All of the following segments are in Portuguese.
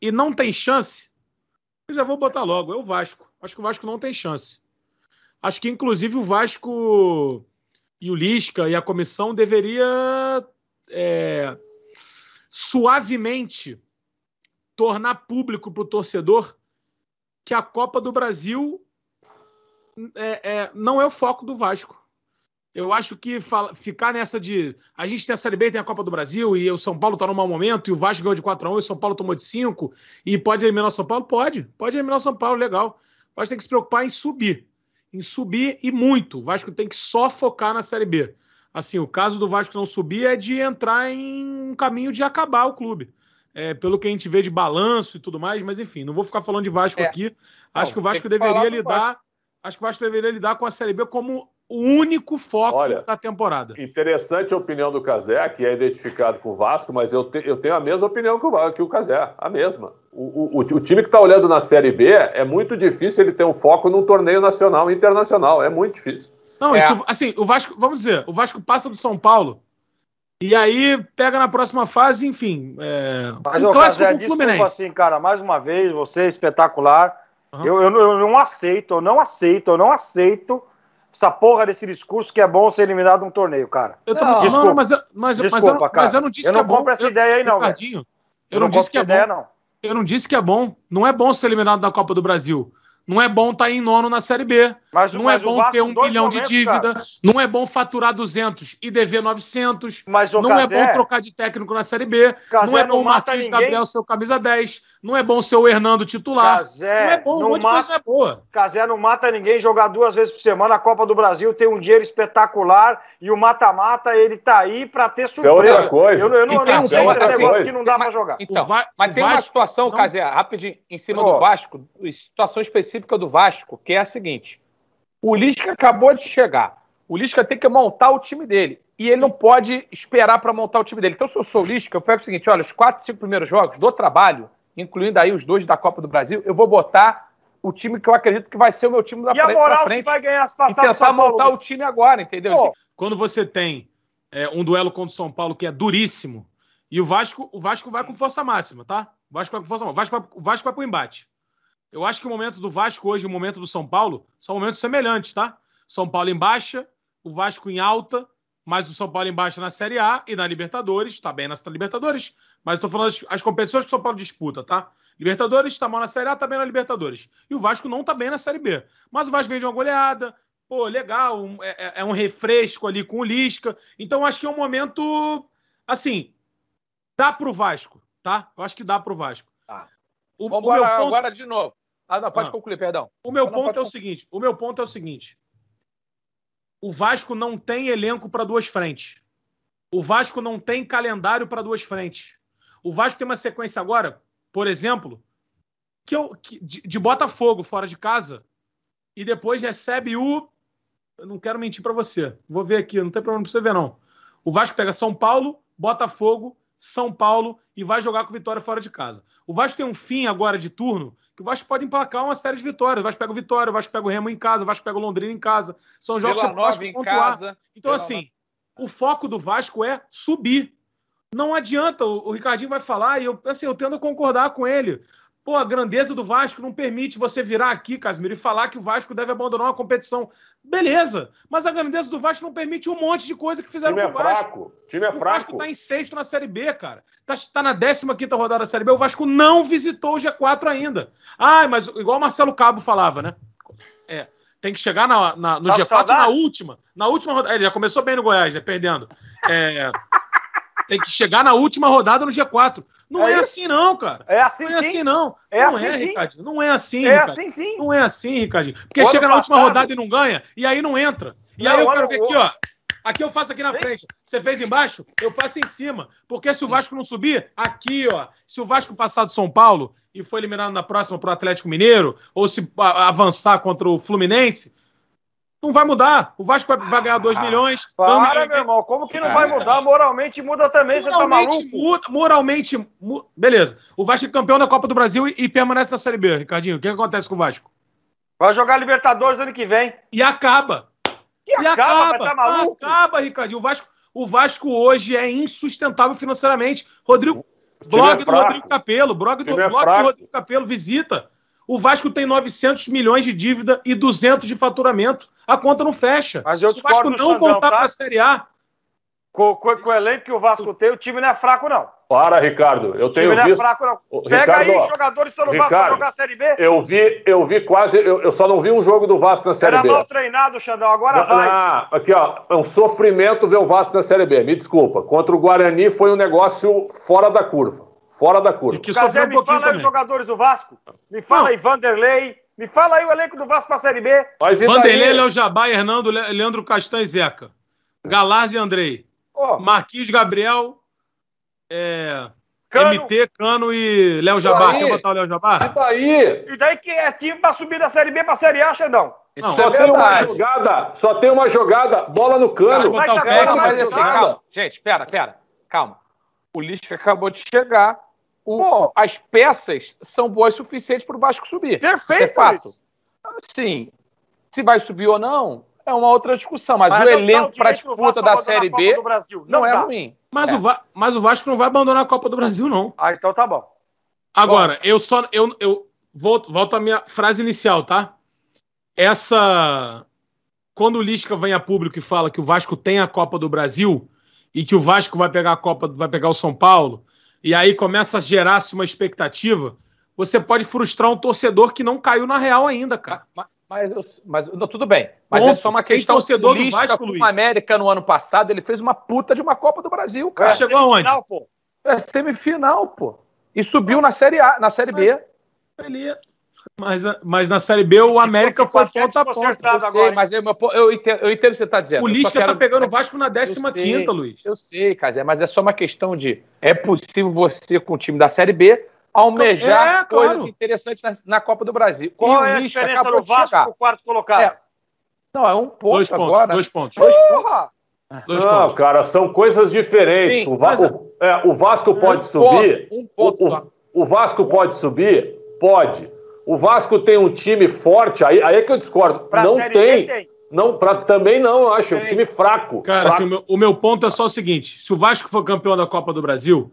e não tem chance, eu já vou botar logo, é o Vasco. Acho que o Vasco não tem chance. Acho que, inclusive, o Vasco e o Lisca e a comissão deveria é, suavemente tornar público para o torcedor que a Copa do Brasil é, é, não é o foco do Vasco. Eu acho que fala, ficar nessa de. A gente tem a Série B, tem a Copa do Brasil, e o São Paulo está num mau momento, e o Vasco ganhou de 4x1, e o São Paulo tomou de 5, e pode eliminar o São Paulo? Pode, pode eliminar o São Paulo, legal. O Vasco tem que se preocupar em subir. Em subir e muito. O Vasco tem que só focar na Série B. Assim, o caso do Vasco não subir é de entrar em um caminho de acabar o clube. É, pelo que a gente vê de balanço e tudo mais, mas enfim, não vou ficar falando de Vasco é. aqui. Acho que o Vasco deveria lidar. Vasco. Acho que o Vasco deveria lidar com a Série B como o único foco Olha, da temporada. Interessante a opinião do Casé, que é identificado com o Vasco, mas eu, te, eu tenho a mesma opinião que o, que o Cazé, a mesma. O, o, o time que está olhando na Série B, é muito difícil ele ter um foco num torneio nacional e internacional, é muito difícil. Não, é. isso, assim, o Vasco, vamos dizer, o Vasco passa do São Paulo e aí pega na próxima fase, enfim, é, mas, um clássico Cazé, com o Fluminense. assim, cara, mais uma vez, você é espetacular, uhum. eu, eu, eu não aceito, eu não aceito, eu não aceito essa porra desse discurso que é bom ser eliminado de um torneio, cara. Eu desculpa. Não, mas, mas, desculpa, mas cara. Mas eu não disse eu não que é compro bom. essa ideia aí, não, Eu, não, disse que é bom. não. Eu não disse que é bom. Não é bom ser eliminado da Copa do Brasil. Não é bom estar tá em nono na Série B. Mas, não é mas é bom ter um bilhão momentos, de dívida. Cara. Não é bom faturar 200 e dever 900. Mas, não é Cazé, é bom trocar de técnico na Série B. Cazé não é bom o Marquinhos Gabriel ser o camisa 10. Não é bom ser o Hernando titular. Cazé não é bom, não um monte mata, de coisa não é boa. Cazé não mata ninguém jogar duas vezes por semana. A Copa do Brasil tem um dinheiro espetacular e o mata-mata ele tá aí para ter surpresa. É outra coisa. Eu, eu não, então, não sei é esse negócio que não dá para jogar. Então, mas tem uma situação, não... Cazé, rapidinho, em cima oh. do Vasco, situação específica específica do Vasco, que é a seguinte: o Lisca acabou de chegar. O Lisca tem que montar o time dele. E ele não pode esperar para montar o time dele. Então, se eu sou o Lisca, eu pego o seguinte: olha, os quatro, cinco primeiros jogos do trabalho, incluindo aí os dois da Copa do Brasil, eu vou botar o time que eu acredito que vai ser o meu time da frente. E a moral frente, que vai ganhar as passadas. E tentar montar Paulo. o time agora, entendeu? Pô. Quando você tem é, um duelo contra o São Paulo que é duríssimo, e o Vasco, o Vasco vai com força máxima, tá? O Vasco vai com força máxima. O Vasco vai, o Vasco vai pro embate. Eu acho que o momento do Vasco hoje e o momento do São Paulo são momentos semelhantes, tá? São Paulo em baixa, o Vasco em alta, mas o São Paulo em baixa na Série A e na Libertadores, tá bem na Libertadores, mas estou falando as, as, competições que o São Paulo disputa, tá? Libertadores tá mal na Série A, tá bem na Libertadores. E o Vasco não está bem na Série B. Mas o Vasco vem de uma goleada, pô, legal, um, é, é, é, um refresco ali com o Lisca. Então acho que é um momento, assim, dá pro Vasco, tá? Eu acho que dá pro Vasco. Tá. O, Vamos o agora, ponto... agora de novo. Ah, não, pode ah. concluir, perdão. O meu não, ponto é concluir. o seguinte: o meu ponto é o seguinte. O Vasco não tem elenco para duas frentes. O Vasco não tem calendário para duas frentes. O Vasco tem uma sequência agora, por exemplo, que eu, que, de, de Botafogo fora de casa e depois recebe o. Eu não quero mentir para você. Vou ver aqui, não tem problema para você ver, não. O Vasco pega São Paulo, Botafogo, são Paulo e vai jogar com vitória fora de casa. O Vasco tem um fim agora de turno que o Vasco pode emplacar uma série de vitórias. O Vasco pega o Vitória, o Vasco pega o Remo em casa, o Vasco pega o Londrina em casa. São jogos Vila que você pode pontuar. Casa, então, Vila assim, Nova. o foco do Vasco é subir. Não adianta, o, o Ricardinho vai falar, e eu, assim, eu tendo a concordar com ele. Pô, a grandeza do Vasco não permite você virar aqui, Casimiro, e falar que o Vasco deve abandonar uma competição. Beleza, mas a grandeza do Vasco não permite um monte de coisa que fizeram com o é Vasco. É fraco. Time é o fraco. O Vasco tá em sexto na Série B, cara. Tá, tá na 15 rodada da Série B. O Vasco não visitou o G4 ainda. Ah, mas igual o Marcelo Cabo falava, né? É, tem que chegar na, na no tá G4 na última. Na última rodada. Ele já começou bem no Goiás, né? Perdendo. É... Tem que chegar na última rodada no G4. Não é, é assim, não, cara. É assim, não é assim sim. assim, não. É não assim, é, sim. Ricardinho. Não é assim. É assim, sim. Não é assim, Ricardinho. Porque chega na última rodada e não ganha, e aí não entra. E não, aí eu quero ver aqui, ó. Aqui eu faço aqui na frente. Você fez embaixo, eu faço em cima. Porque se o Vasco não subir, aqui, ó. Se o Vasco passar do São Paulo e for eliminado na próxima pro Atlético Mineiro, ou se avançar contra o Fluminense, não vai mudar. O Vasco vai ganhar 2 ah, milhões. Para, meu irmão. Como que não vai é. mudar? Moralmente muda também, moralmente, você tá maluco? Muda, moralmente. Mu... Beleza. O Vasco é campeão da Copa do Brasil e, e permanece na Série B, Ricardinho. O que acontece com o Vasco? Vai jogar Libertadores ano que vem. E acaba. e acaba, acaba. tá maluco? Acaba, Ricardinho. O Vasco, o Vasco hoje é insustentável financeiramente. Rodrigo. Blog é do Rodrigo Capelo, blog do, é do Rodrigo Capelo, visita o Vasco tem 900 milhões de dívida e 200 de faturamento. A conta não fecha. Mas eu Se o Vasco não Xandão, voltar tá? para a Série A. Com, com, com, o elenco que o Vasco tem, o time não é fraco, não. Para, Ricardo. Eu tenho o time não é visto... é fraco, não. Pega Ricardo, aí, jogadores estão no Ricardo, Vasco jogar a Série B. Eu vi, eu vi quase. Eu, eu, só não vi um jogo do Vasco na Série Era B. Era mal treinado, Xandão. Agora não, vai. Ah, aqui, ó. É um sofrimento ver o Vasco na Série B. Me desculpa. Contra o Guarani foi um negócio fora da curva. Fora da curva. que Cazé, um me fala também. aí os jogadores do Vasco. Me fala não. aí Vanderlei. Me fala aí o elenco do Vasco para a Série B. Mas Vanderlei, Léo Jabá, Hernando, Leandro Castan e Zeca. É. Galaz e Andrei. Oh. Marquinhos, Gabriel, é... Cano. MT, Cano e Léo Jabá. Quer botar o Léo Jabá? E daí? E daí que é time para subir da Série B para a Série A, Xandão? Não, só é tem uma jogada, só tem uma jogada, bola no cano. Cara, o calma. Gente, pera, pera, calma. O Lisca acabou de chegar. O, as peças são boas o suficiente para o Vasco subir. É Perfeito, Sim. Se vai subir ou não, é uma outra discussão. Mas, mas o elenco para disputa da Série B não, não é ruim. Mas, é. O mas o Vasco não vai abandonar a Copa do Brasil, não. Ah, então tá bom. Agora, bom. eu só. Eu, eu volto, volto à minha frase inicial, tá? Essa. Quando o Lisca vem a público e fala que o Vasco tem a Copa do Brasil, e que o Vasco vai pegar a Copa, vai pegar o São Paulo, e aí começa a gerar-se uma expectativa, você pode frustrar um torcedor que não caiu na real ainda, cara. Mas, mas, mas não, tudo bem. Mas é Ponto. é só uma questão O torcedor do Vasco, Luiz. América no ano passado, ele fez uma puta de uma Copa do Brasil, cara. Mas é chegou aonde? É semifinal, pô. E subiu na Série A, na Série B. ele... É mas, mas na Série B o América foi ponta a ponta. Eu sei, mas eu, eu, entendo, eu entendo o que você está dizendo. O Lisca está pegando o Vasco na 15ª, Luiz. Eu sei, Casé, mas é só uma questão de... É possível você, com o time da Série B, almejar é, coisas interessantes na, na, Copa do Brasil. Qual e é a Lisca diferença do Vasco para o quarto colocado? É, não, é um ponto dois agora. Pontos, né? dois pontos. Dois uh! Porra! Dois não, pontos. cara, são coisas diferentes. Sim, o, Va o, é, o, Vasco pode um subir. Ponto, um ponto o, o Vasco pode subir? Pode. O Vasco tem um time forte, aí, aí é que eu discordo. Pra não tem. tem. Não, pra, também não, eu acho. É um time fraco. Cara, fraco. Assim, o, meu, o meu ponto é só o seguinte: se o Vasco for campeão da Copa do Brasil,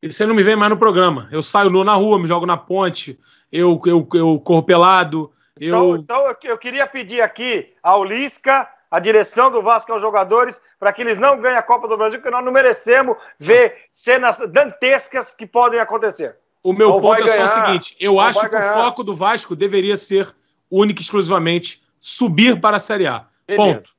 você não me vem mais no programa. Eu saio nu na rua, me jogo na ponte, eu, eu, eu corro pelado. Eu... Então, então eu, eu queria pedir aqui ao Lisca, a direção do Vasco aos jogadores, para que eles não ganhem a Copa do Brasil, porque nós não merecemos ver cenas dantescas que podem acontecer. O meu ponto é só o seguinte: eu acho que o foco do Vasco deveria ser único e exclusivamente subir para a Série A. Beleza. Ponto.